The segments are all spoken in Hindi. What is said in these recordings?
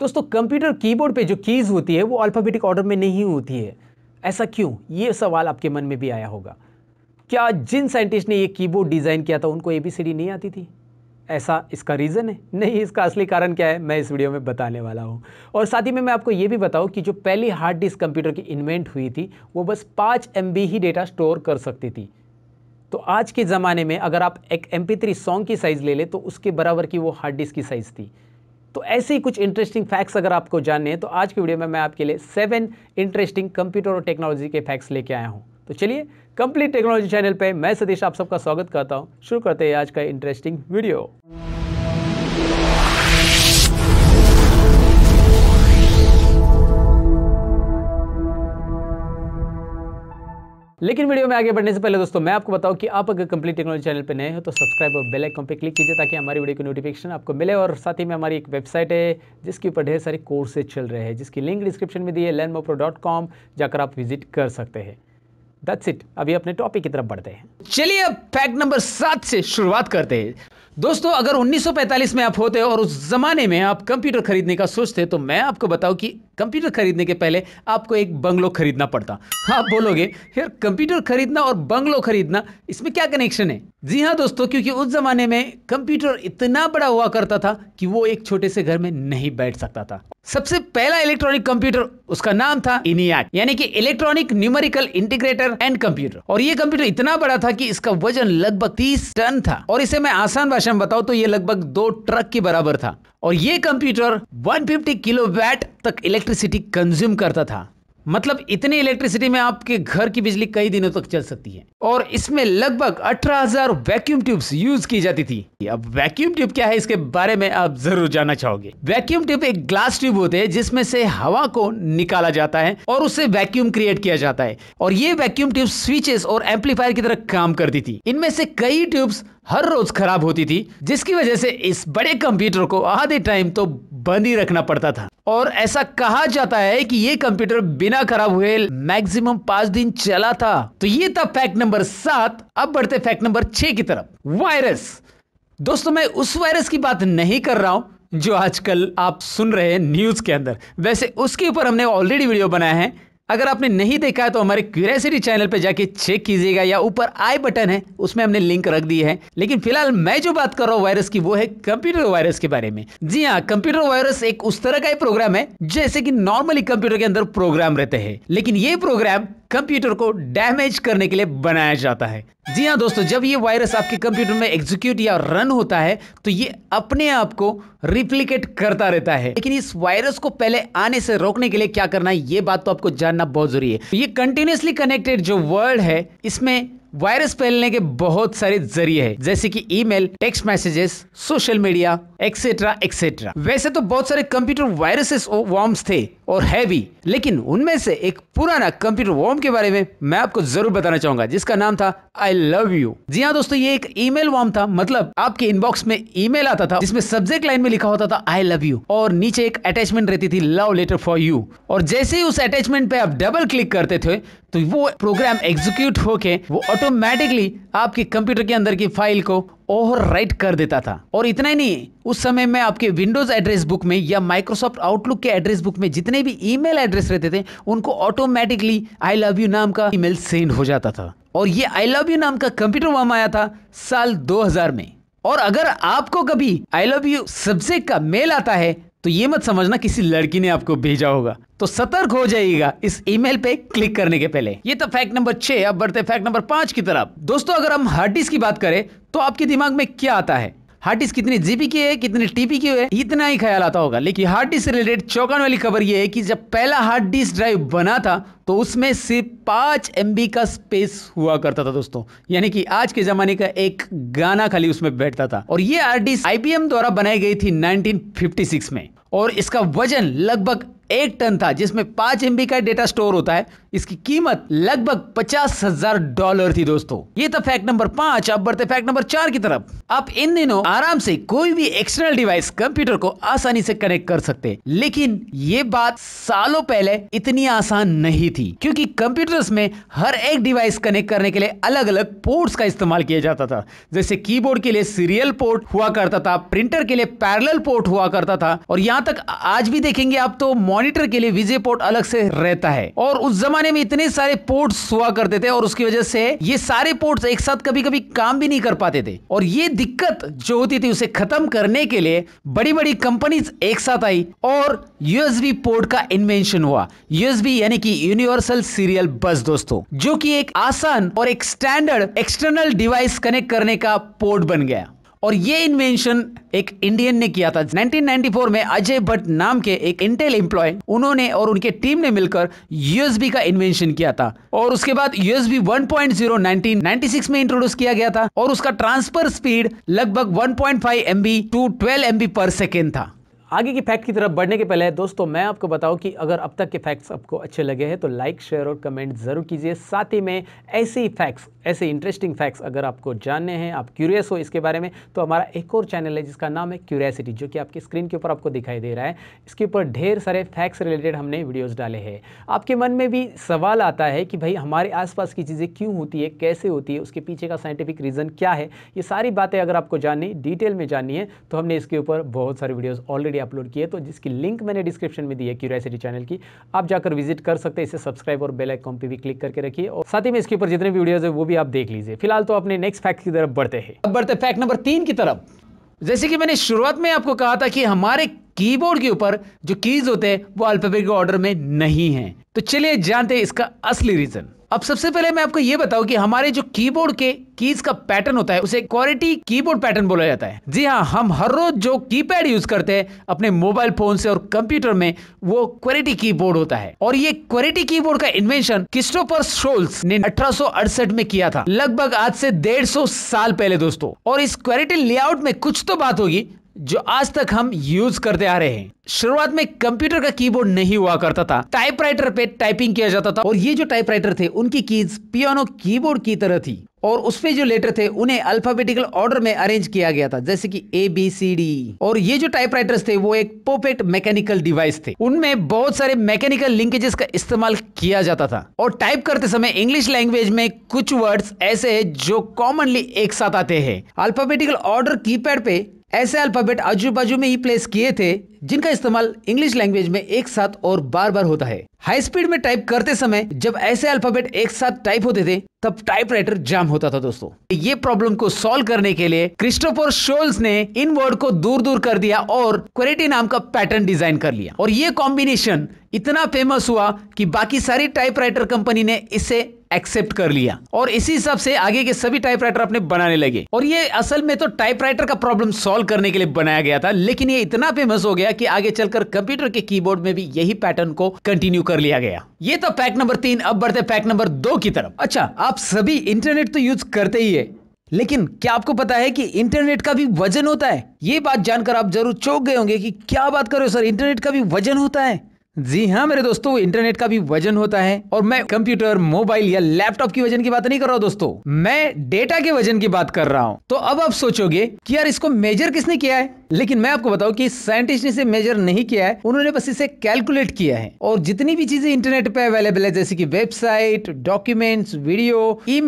दोस्तों तो कंप्यूटर कीबोर्ड पे जो कीज़ होती है वो अल्फ़ाबेटिक ऑर्डर में नहीं होती है ऐसा क्यों ये सवाल आपके मन में भी आया होगा क्या जिन साइंटिस्ट ने ये कीबोर्ड डिज़ाइन किया था उनको एबीसीडी नहीं आती थी ऐसा इसका रीज़न है नहीं इसका असली कारण क्या है मैं इस वीडियो में बताने वाला हूँ और साथ ही में मैं आपको ये भी बताऊँ कि जो पहली हार्ड डिस्क कंप्यूटर की इन्वेंट हुई थी वो बस पाँच एम ही डेटा स्टोर कर सकती थी तो आज के ज़माने में अगर आप एक एम सॉन्ग की साइज़ ले लें तो उसके बराबर की वो हार्ड डिस्क की साइज़ थी तो ऐसे ही कुछ इंटरेस्टिंग फैक्ट्स अगर आपको जानने हैं तो आज की वीडियो में मैं आपके लिए सेवन इंटरेस्टिंग कंप्यूटर और टेक्नोलॉजी के फैक्ट्स लेके आया हूँ तो चलिए कंप्लीट टेक्नोलॉजी चैनल पर मैं सतीश आप सबका स्वागत करता हूँ शुरू करते हैं आज का इंटरेस्टिंग वीडियो लेकिन वीडियो में आगे बढ़ने से पहले दोस्तों मैं आपको बताऊं कि आप अगर कंप्लीट टेक्नोलॉजी चैनल पर नए हो तो सब्सक्राइब और बेल आइकन पर क्लिक कीजिए ताकि हमारी वीडियो की नोटिफिकेशन आपको मिले और साथ ही में हमारी एक वेबसाइट है जिसके ऊपर ढेर सारे कोर्सेज चल रहे हैं जिसकी लिंक डिस्क्रिप्शन में दी है कॉम जाकर आप विजिट कर सकते हैं दैट्स इट अभी अपने टॉपिक की तरफ बढ़ते हैं चलिए अब फैक्ट नंबर सात से शुरुआत करते हैं दोस्तों अगर 1945 में आप होते और उस ज़माने में आप कंप्यूटर खरीदने का सोचते तो मैं आपको बताऊं कि कंप्यूटर खरीदने के पहले आपको एक बंगलो खरीदना पड़ता आप बोलोगे फिर कंप्यूटर खरीदना और बंगलो खरीदना इसमें क्या कनेक्शन है जी हाँ दोस्तों क्योंकि उस ज़माने में कंप्यूटर इतना बड़ा हुआ करता था कि वो एक छोटे से घर में नहीं बैठ सकता था सबसे पहला इलेक्ट्रॉनिक कंप्यूटर उसका नाम था इनियाक यानी कि electronic numerical integrator and computer और ये कंप्यूटर इतना बड़ा था कि इसका वजन लगभग 30 टन था और इसे मैं आसान भाषा में बताओ तो ये लगभग दो ट्रक के बराबर था और ये कंप्यूटर 150 फिफ्टी किलो वैट तक इलेक्ट्रिसिटी कंज्यूम करता था मतलब इतनी इलेक्ट्रिसिटी में आपके घर की बिजली कई दिनों तक चल सकती है और इसमें लगभग 18,000 वैक्यूम ट्यूब्स यूज की जाती थी अब वैक्यूम ट्यूब क्या है इसके बारे में आप जरूर जानना चाहोगे वैक्यूम ट्यूब एक ग्लास ट्यूब होते हैं जिसमें से हवा को निकाला जाता है और उससे वैक्यूम क्रिएट किया जाता है और ये वैक्यूम ट्यूब स्विचेस और एम्पलीफायर की तरह काम करती थी इनमें से कई ट्यूब्स हर रोज खराब होती थी जिसकी वजह से इस बड़े कंप्यूटर को आधे टाइम तो बंद ही रखना पड़ता था और ऐसा कहा जाता है कि ये कंप्यूटर बिना खराब हुए मैक्सिमम पांच दिन चला था तो ये था फैक्ट नंबर सात अब बढ़ते फैक्ट नंबर छह की तरफ वायरस दोस्तों मैं उस वायरस की बात नहीं कर रहा हूं जो आजकल आप सुन रहे हैं न्यूज के अंदर वैसे उसके ऊपर हमने ऑलरेडी वीडियो बनाया है अगर आपने नहीं देखा है तो हमारे क्यूरियसिटी चैनल पर जाके चेक कीजिएगा या ऊपर आई बटन है उसमें हमने लिंक रख दी है लेकिन फिलहाल मैं जो बात कर रहा हूँ वायरस की वो है कंप्यूटर वायरस के बारे में जी हाँ कंप्यूटर वायरस एक उस तरह का ही प्रोग्राम है जैसे कि नॉर्मली कंप्यूटर के अंदर प्रोग्राम रहते हैं लेकिन ये प्रोग्राम कंप्यूटर को डैमेज करने के लिए बनाया जाता है जी हाँ दोस्तों जब ये वायरस आपके कंप्यूटर में एग्जीक्यूट या रन होता है तो ये अपने आप को रिप्लीकेट करता रहता है लेकिन इस वायरस को पहले आने से रोकने के लिए क्या करना है ये बात तो आपको जानना बहुत जरूरी है ये कंटिन्यूसली कनेक्टेड जो वर्ल्ड है इसमें वायरस फैलने के बहुत सारे जरिए हैं जैसे कि email, text messages social media etcetera etcetera वैसे तो बहुत सारे कंप्यूटर वायरसेस वॉर्म्स थे और है भी लेकिन उनमें से एक पुराना कंप्यूटर वॉर्म के बारे में मैं आपको जरूर बताना चाहूंगा जिसका नाम था आई लव यू जी हाँ दोस्तों ये एक ईमेल वॉर्म था मतलब आपके इनबॉक्स में ईमेल आता था जिसमें सब्जेक्ट लाइन में लिखा होता था आई लव यू और नीचे एक अटैचमेंट रहती थी लव लेटर फॉर यू और जैसे ही उस अटैचमेंट पे आप डबल क्लिक करते थे तो वो प्रोग्राम एग्जीक्यूट होके वो ऑटोमेटिकली आपके कंप्यूटर के अंदर की फाइल को ओवर राइट कर देता था और इतना ही नहीं उस समय में आपके विंडोज एड्रेस बुक में या माइक्रोसॉफ्ट आउटलुक के एड्रेस बुक में जितने भी ईमेल एड्रेस रहते थे उनको ऑटोमेटिकली आई लव यू नाम का ईमेल सेंड हो जाता था और ये आई लव यू नाम का कंप्यूटर वहां आया था साल 2000 में और अगर आपको कभी आई लव यू सब्जेक्ट का मेल आता है तो ये मत समझना किसी लड़की ने आपको भेजा होगा तो सतर्क हो जाएगा इस ईमेल पे क्लिक करने के पहले ये तो फैक्ट नंबर छह अब बढ़ते फैक्ट नंबर पांच की तरफ दोस्तों अगर हम हार्ड डिस्क की बात करें तो आपके दिमाग में क्या आता है हार्ड डिस्क कितनी जीबी की है कितनी टीपी की है इतना ही ख्याल आता होगा लेकिन हार्ड डिस्क रिलेटेड चौकान वाली खबर यह है कि जब पहला हार्ड डिस्क ड्राइव बना था तो उसमें सिर्फ पांच एम का स्पेस हुआ करता था दोस्तों यानी कि आज के जमाने का एक गाना खाली उसमें बैठता था और ये हार्ड डिस्क आईबीएम द्वारा बनाई गई थी नाइनटीन में और इसका वजन लगभग एक टन था जिसमें पांच एमबी का डेटा स्टोर होता है इसकी कीमत लगभग पचास हजार डॉलर थी दोस्तों ये था फैक्ट नंबर पांच अब बढ़ते फैक्ट नंबर चार की तरफ आप इन दिनों आराम से कोई भी एक्सटर्नल डिवाइस कंप्यूटर को आसानी से कनेक्ट कर सकते लेकिन ये बात सालों पहले इतनी आसान नहीं थी क्योंकि कंप्यूटर्स में हर एक डिवाइस कनेक्ट करने के लिए अलग अलग पोर्ट्स का इस्तेमाल किया जाता था जैसे कीबोर्ड के लिए सीरियल पोर्ट हुआ करता था प्रिंटर के लिए पैरल पोर्ट हुआ करता था और यहाँ तक आज भी देखेंगे आप तो मॉनिटर के लिए विजय पोर्ट अलग से रहता है और उस जमाने जमाने में इतने सारे पोर्ट्स हुआ करते थे और उसकी वजह से ये सारे पोर्ट्स एक साथ कभी कभी काम भी नहीं कर पाते थे और ये दिक्कत जो होती थी उसे खत्म करने के लिए बड़ी बड़ी कंपनीज एक साथ आई और यूएसबी पोर्ट का इन्वेंशन हुआ यूएसबी यानी कि यूनिवर्सल सीरियल बस दोस्तों जो कि एक आसान और एक स्टैंडर्ड एक्सटर्नल डिवाइस कनेक्ट करने का पोर्ट बन गया और ये इन्वेंशन एक इंडियन ने किया था 1994 में अजय भट्ट नाम के एक इंटेल एम्प्लॉय उन्होंने और उनके टीम ने मिलकर यूएसबी का इन्वेंशन किया था और उसके बाद यूएसबी 1.0 1996 में इंट्रोड्यूस किया गया था और उसका ट्रांसफर स्पीड लगभग 1.5 MB to 12 MB per second था आगे की फैक्ट की तरफ बढ़ने के पहले दोस्तों मैं आपको बताऊं कि अगर अब तक के फैक्ट्स आपको अच्छे लगे हैं तो लाइक शेयर और कमेंट ज़रूर कीजिए साथ ही में ऐसे ही फैक्ट्स ऐसे इंटरेस्टिंग फैक्ट्स अगर आपको जानने हैं आप क्यूरियस हो इसके बारे में तो हमारा एक और चैनल है जिसका नाम है क्यूरियासिटी जो कि आपकी स्क्रीन के ऊपर आपको दिखाई दे रहा है इसके ऊपर ढेर सारे फैक्ट्स रिलेटेड हमने वीडियोज़ डाले हैं आपके मन में भी सवाल आता है कि भाई हमारे आसपास की चीज़ें क्यों होती है कैसे होती है उसके पीछे का साइंटिफिक रीज़न क्या है ये सारी बातें अगर आपको जाननी डिटेल में जाननी है तो हमने इसके ऊपर बहुत सारे वीडियोज़ ऑलरेडी वीडियो अपलोड किए तो जिसकी लिंक मैंने डिस्क्रिप्शन में दी है क्यूरियासिटी चैनल की आप जाकर विजिट कर सकते हैं इसे सब्सक्राइब और बेल आइकॉन पर भी क्लिक करके रखिए और साथ ही में इसके ऊपर जितने भी वीडियोज है वो भी आप देख लीजिए फिलहाल तो अपने नेक्स्ट फैक्ट की तरफ बढ़ते हैं अब बढ़ते फैक्ट नंबर तीन की तरफ जैसे कि मैंने शुरुआत में आपको कहा था कि हमारे कीबोर्ड के ऊपर जो कीज होते हैं वो अल्फाबेट के ऑर्डर में नहीं है तो चलिए जानते हैं इसका असली रीजन अब सबसे पहले मैं आपको ये बताऊं कि हमारे जो कीबोर्ड के कीज का पैटर्न होता है उसे क्वालिटी कीबोर्ड पैटर्न बोला जाता है जी हाँ हम हर रोज जो कीपैड यूज करते हैं अपने मोबाइल फोन से और कंप्यूटर में वो क्वालिटी कीबोर्ड होता है और ये क्वालिटी कीबोर्ड का इन्वेंशन क्रिस्टोफर शोल्स ने अठारह में किया था लगभग आज से डेढ़ साल पहले दोस्तों और इस क्वालिटी लेआउट में कुछ तो बात होगी जो आज तक हम यूज करते आ रहे हैं शुरुआत में कंप्यूटर का कीबोर्ड नहीं हुआ करता था टाइपराइटर पे टाइपिंग किया जाता था और ये जो टाइपराइटर थे उनकी कीज पियानो कीबोर्ड की तरह थी और उसपे जो लेटर थे उन्हें अल्फाबेटिकल ऑर्डर में अरेंज किया गया था जैसे कि ए बी सी डी और ये जो टाइपराइटर्स थे वो एक परफेक्ट मैकेनिकल डिवाइस थे उनमें बहुत सारे मैकेनिकल लिंकेजेस का इस्तेमाल किया जाता था और टाइप करते समय इंग्लिश लैंग्वेज में कुछ वर्ड्स ऐसे है जो कॉमनली एक साथ आते हैं अल्फाबेटिकल ऑर्डर कीपैड पे ऐसे अल्फ़ाबेट आजू बाजू में ही प्लेस किए थे जिनका इस्तेमाल इंग्लिश लैंग्वेज में एक साथ और बार बार होता है हाई स्पीड में टाइप करते समय जब ऐसे अल्फाबेट एक साथ टाइप होते थे तब टाइपराइटर जाम होता था दोस्तों ये प्रॉब्लम को सॉल्व करने के लिए क्रिस्टोफर शोल्स ने इन वर्ड को दूर दूर कर दिया और क्वेरिटी नाम का पैटर्न डिजाइन कर लिया और ये कॉम्बिनेशन इतना फेमस हुआ कि बाकी सारी टाइपराइटर कंपनी ने इसे एक्सेप्ट कर लिया और इसी हिसाब से आगे के सभी टाइपराइटर अपने बनाने लगे और ये असल में तो टाइपराइटर का प्रॉब्लम सॉल्व करने के लिए बनाया गया था लेकिन ये इतना फेमस हो गया कि आगे चलकर कंप्यूटर के कीबोर्ड में भी यही पैटर्न को कंटिन्यू कर लिया गया ये तो पैक नंबर तीन अब बढ़ते पैक नंबर दो की तरफ अच्छा आप सभी इंटरनेट तो यूज करते ही है लेकिन क्या आपको पता है कि इंटरनेट का भी वजन होता है ये बात जानकर आप जरूर चौंक गए होंगे कि क्या बात करो सर इंटरनेट का भी वजन होता है जी हाँ मेरे दोस्तों इंटरनेट का भी वजन होता है और मैं कंप्यूटर मोबाइल या लैपटॉप की वजन की बात नहीं कर रहा हूँ दोस्तों मैं डेटा के वजन की बात कर रहा हूँ तो अब आप सोचोगे कि यार इसको मेजर किसने किया है लेकिन मैं आपको बताऊँ कि साइंटिस्ट ने इसे मेजर नहीं किया है उन्होंने बस इसे कैलकुलेट किया है और जितनी भी चीजें इंटरनेट पे अवेलेबल है जैसे की वेबसाइट डॉक्यूमेंट वीडियो ई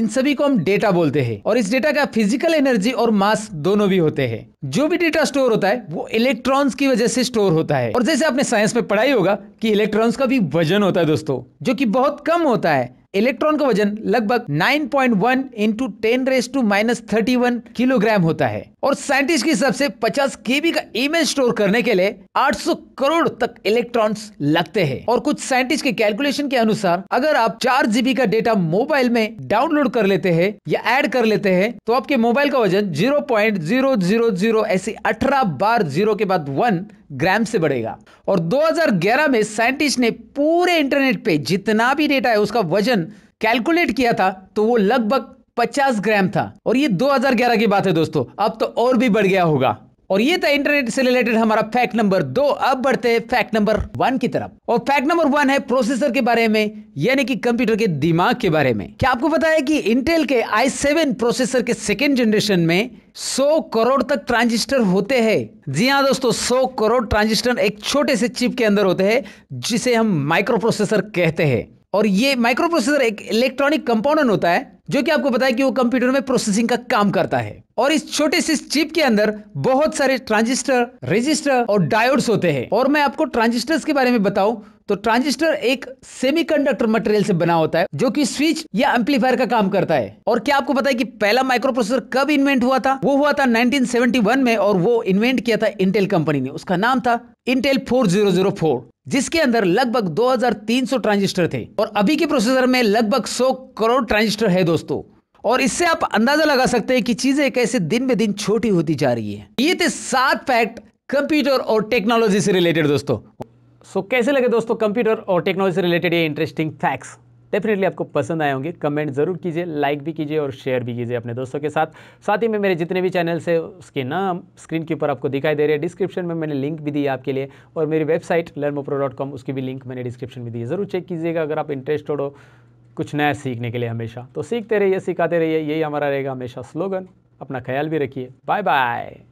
इन सभी को हम डेटा बोलते हैं और इस डेटा का फिजिकल एनर्जी और मास दोनों भी होते हैं जो भी डेटा स्टोर होता है वो इलेक्ट्रॉन्स की वजह से स्टोर होता है और जैसे आपने साइंस में पढ़ाई होगा कि इलेक्ट्रॉन्स का भी वजन होता है दोस्तों जो कि बहुत कम होता है इलेक्ट्रॉन का वजन लगभग 9.1 point one into ten raise to minus thirty kilogram होता है और साइंटिस्ट के हिसाब से 50 केबी का इमेज स्टोर करने के लिए 800 करोड़ तक इलेक्ट्रॉन्स लगते हैं और कुछ साइंटिस्ट के कैलकुलेशन के अनुसार अगर आप चार जीबी का डेटा मोबाइल में डाउनलोड कर लेते हैं या ऐड कर लेते हैं तो आपके मोबाइल का वजन 0.000 ऐसे 18 बार जीरो के बाद वन ग्राम से बढ़ेगा और 2011 में साइंटिस्ट ने पूरे इंटरनेट पे जितना भी डेटा है उसका वजन कैलकुलेट किया था तो वो लगभग पचास ग्राम था और ये 2011 की बात है दोस्तों अब तो और भी बढ़ गया होगा और ये था इंटरनेट से रिलेटेड हमारा फैक्ट नंबर दो अब बढ़ते हैं फैक्ट नंबर वन की तरफ और फैक्ट नंबर वन है प्रोसेसर के बारे में यानी कि कंप्यूटर के दिमाग के बारे में क्या आपको पता है कि इंटेल के आई सेवन प्रोसेसर के सेकेंड जनरेशन में 100 करोड़ तक ट्रांजिस्टर होते हैं जी हाँ दोस्तों 100 करोड़ ट्रांजिस्टर एक छोटे से चिप के अंदर होते हैं जिसे हम माइक्रो प्रोसेसर कहते हैं और ये माइक्रो प्रोसेसर एक इलेक्ट्रॉनिक कंपोनेंट होता है जो कि आपको बताया कि वो कंप्यूटर में प्रोसेसिंग का काम करता है और इस छोटे से चिप के अंदर बहुत सारे ट्रांजिस्टर रेजिस्टर और डायोड्स होते हैं और मैं आपको ट्रांजिस्टर्स के बारे में बताऊं तो ट्रांजिस्टर एक सेमीकंडक्टर मटेरियल से बना होता है जो कि स्विच या एम्पलीफायर का काम करता है और क्या आपको पता है कि पहला माइक्रो प्रोसेसर कब इन्वेंट हुआ था वो हुआ था 1971 में और वो इन्वेंट किया था इंटेल कंपनी ने उसका नाम था इंटेल 4004 जिसके अंदर लगभग 2300 ट्रांजिस्टर थे और अभी के प्रोसेसर में लगभग 100 करोड़ ट्रांजिस्टर है दोस्तों और इससे आप अंदाजा लगा सकते हैं कि चीजें कैसे दिन बे दिन छोटी होती जा रही है ये थे सात फैक्ट कंप्यूटर और टेक्नोलॉजी से रिलेटेड दोस्तों सो so, कैसे लगे दोस्तों कंप्यूटर और टेक्नोलॉजी से रिलेटेड ये इंटरेस्टिंग फैक्ट्स डेफिनेटली आपको पसंद आए होंगे कमेंट ज़रूर कीजिए लाइक भी कीजिए और शेयर भी कीजिए अपने दोस्तों के साथ साथ ही में मेरे जितने भी चैनल्स है उसके नाम स्क्रीन के ऊपर आपको दिखाई दे रहे हैं डिस्क्रिप्शन में मैंने लिंक भी दी है आपके लिए और मेरी वेबसाइट लर्मोप्रो उसकी भी लिंक मैंने डिस्क्रिप्शन में दी है ज़रूर चेक कीजिएगा अगर आप इंटरेस्टेड हो कुछ नया सीखने के लिए हमेशा तो सीखते रहिए सिखाते रहिए यही हमारा रहेगा हमेशा स्लोगन अपना ख्याल भी रखिए बाय बाय